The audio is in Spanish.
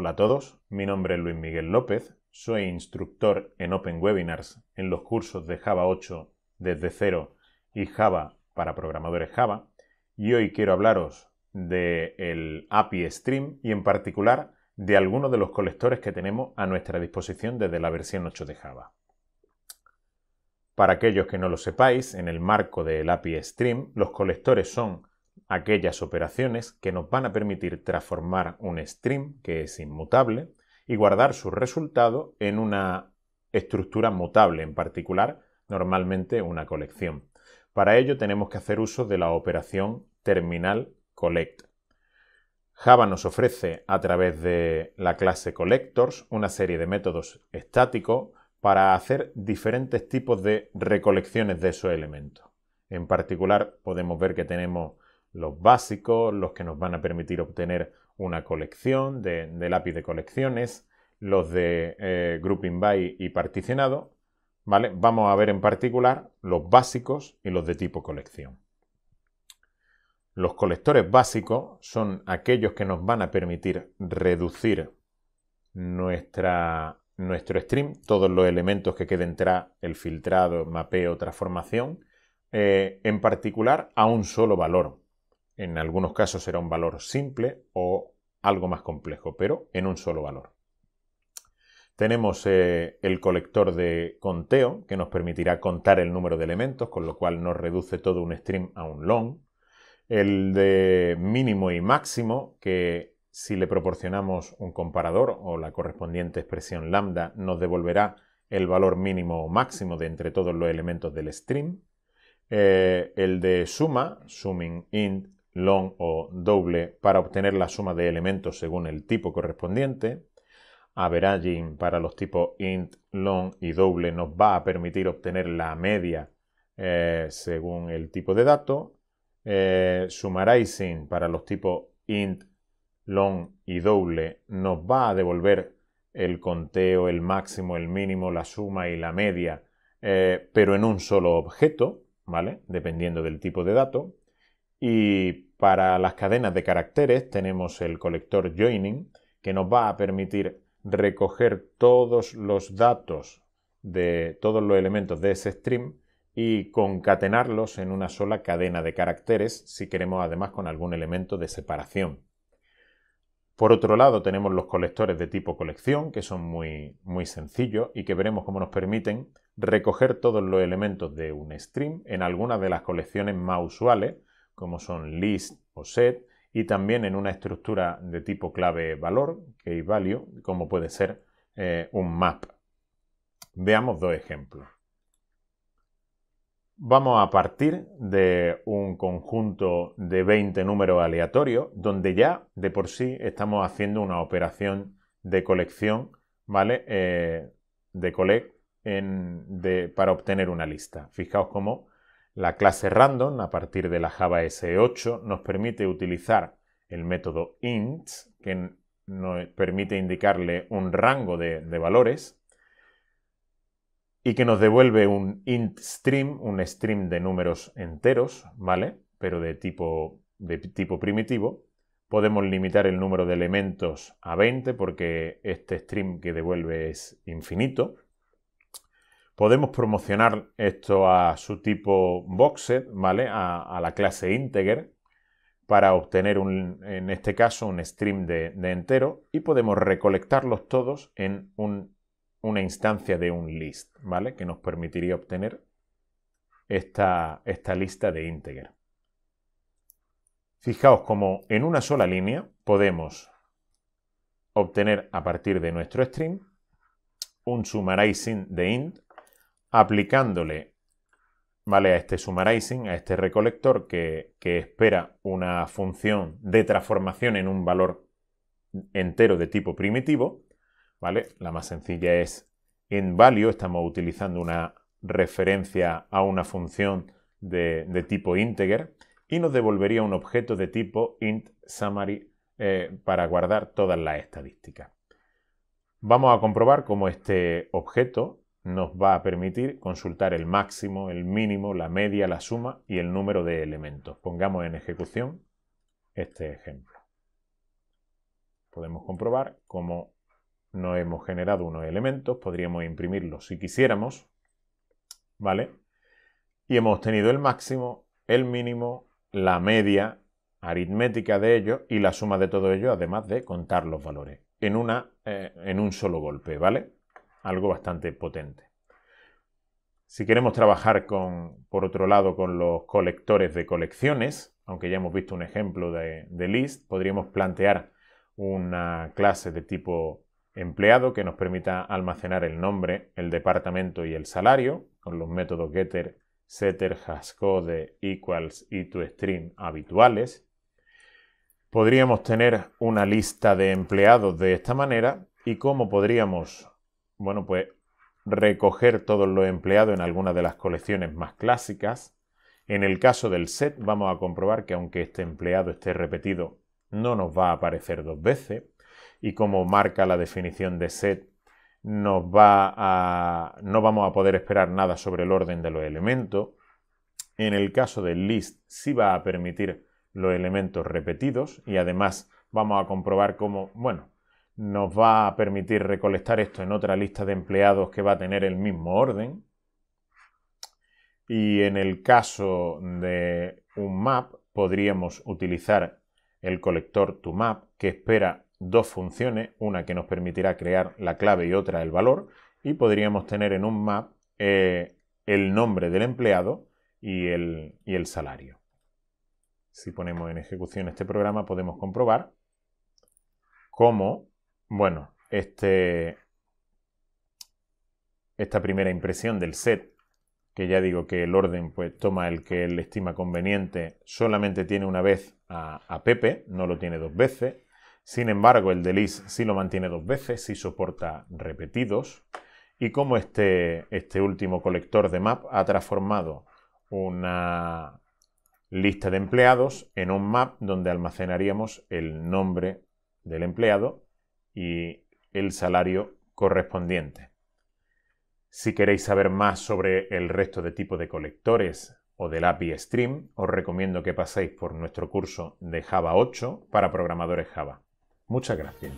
Hola a todos, mi nombre es Luis Miguel López, soy instructor en Open Webinars en los cursos de Java 8 desde cero y Java para programadores Java y hoy quiero hablaros del API Stream y en particular de algunos de los colectores que tenemos a nuestra disposición desde la versión 8 de Java. Para aquellos que no lo sepáis, en el marco del API Stream, los colectores son aquellas operaciones que nos van a permitir transformar un stream que es inmutable y guardar su resultado en una estructura mutable, en particular, normalmente una colección. Para ello tenemos que hacer uso de la operación terminal collect. Java nos ofrece a través de la clase collectors una serie de métodos estáticos para hacer diferentes tipos de recolecciones de esos elementos. En particular podemos ver que tenemos los básicos, los que nos van a permitir obtener una colección de, lápiz de colecciones, los de eh, grouping by y particionado, ¿vale? Vamos a ver en particular los básicos y los de tipo colección. Los colectores básicos son aquellos que nos van a permitir reducir nuestra, nuestro stream, todos los elementos que queden tras el filtrado, mapeo, transformación, eh, en particular a un solo valor, en algunos casos será un valor simple o algo más complejo, pero en un solo valor. Tenemos eh, el colector de conteo, que nos permitirá contar el número de elementos, con lo cual nos reduce todo un stream a un long. El de mínimo y máximo, que si le proporcionamos un comparador o la correspondiente expresión lambda, nos devolverá el valor mínimo o máximo de entre todos los elementos del stream. Eh, el de suma, summing int, long o doble para obtener la suma de elementos según el tipo correspondiente. Averaging para los tipos int, long y doble nos va a permitir obtener la media eh, según el tipo de dato. Eh, summarizing para los tipos int, long y doble nos va a devolver el conteo, el máximo, el mínimo, la suma y la media, eh, pero en un solo objeto, ¿vale? Dependiendo del tipo de dato. Y para las cadenas de caracteres tenemos el colector joining que nos va a permitir recoger todos los datos de todos los elementos de ese stream y concatenarlos en una sola cadena de caracteres si queremos además con algún elemento de separación. Por otro lado tenemos los colectores de tipo colección que son muy, muy sencillos y que veremos cómo nos permiten recoger todos los elementos de un stream en algunas de las colecciones más usuales como son list o set, y también en una estructura de tipo clave valor, key value, como puede ser eh, un map. Veamos dos ejemplos. Vamos a partir de un conjunto de 20 números aleatorios, donde ya de por sí estamos haciendo una operación de colección, ¿vale? Eh, de collect para obtener una lista. Fijaos cómo la clase random a partir de la Java S8 nos permite utilizar el método int, que nos permite indicarle un rango de, valores y que nos devuelve un int stream, un stream de números enteros, ¿vale? Pero de tipo, de tipo primitivo. Podemos limitar el número de elementos a 20 porque este stream que devuelve es infinito. Podemos promocionar esto a su tipo boxed, ¿vale? A, la clase integer para obtener en este caso un stream de, entero y podemos recolectarlos todos en una instancia de un list, ¿vale? Que nos permitiría obtener esta, esta lista de integer. Fijaos como en una sola línea podemos obtener a partir de nuestro stream un summarizing de int aplicándole ¿vale? a este summarizing, a este recolector que, espera una función de transformación en un valor entero de tipo primitivo. ¿vale? La más sencilla es en value, estamos utilizando una referencia a una función de, tipo integer y nos devolvería un objeto de tipo int summary eh, para guardar todas las estadísticas. Vamos a comprobar cómo este objeto nos va a permitir consultar el máximo, el mínimo, la media, la suma y el número de elementos. Pongamos en ejecución este ejemplo. Podemos comprobar cómo no hemos generado unos elementos, podríamos imprimirlos si quisiéramos, ¿vale? Y hemos obtenido el máximo, el mínimo, la media aritmética de ellos y la suma de todo ello, además de contar los valores en, una, eh, en un solo golpe, ¿vale? algo bastante potente. Si queremos trabajar con, por otro lado, con los colectores de colecciones, aunque ya hemos visto un ejemplo de, list, podríamos plantear una clase de tipo empleado que nos permita almacenar el nombre, el departamento y el salario con los métodos getter, setter, hashcode, equals y toString habituales. Podríamos tener una lista de empleados de esta manera y cómo podríamos bueno, pues recoger todos los empleados en alguna de las colecciones más clásicas. En el caso del set vamos a comprobar que aunque este empleado esté repetido, no nos va a aparecer dos veces. Y como marca la definición de set, nos va a, no vamos a poder esperar nada sobre el orden de los elementos. En el caso del list sí va a permitir los elementos repetidos y además vamos a comprobar cómo, bueno, nos va a permitir recolectar esto en otra lista de empleados que va a tener el mismo orden. Y en el caso de un map, podríamos utilizar el colector toMap, que espera dos funciones, una que nos permitirá crear la clave y otra el valor, y podríamos tener en un map eh, el nombre del empleado y el, y el salario. Si ponemos en ejecución este programa podemos comprobar cómo bueno, este, esta primera impresión del set, que ya digo que el orden pues, toma el que él estima conveniente, solamente tiene una vez a, Pepe, no lo tiene dos veces. Sin embargo, el de Liz sí lo mantiene dos veces, sí soporta repetidos. Y como este, este último colector de map ha transformado una lista de empleados en un map donde almacenaríamos el nombre del empleado y el salario correspondiente. Si queréis saber más sobre el resto de tipos de colectores o del API Stream, os recomiendo que paséis por nuestro curso de Java 8 para programadores Java. Muchas gracias.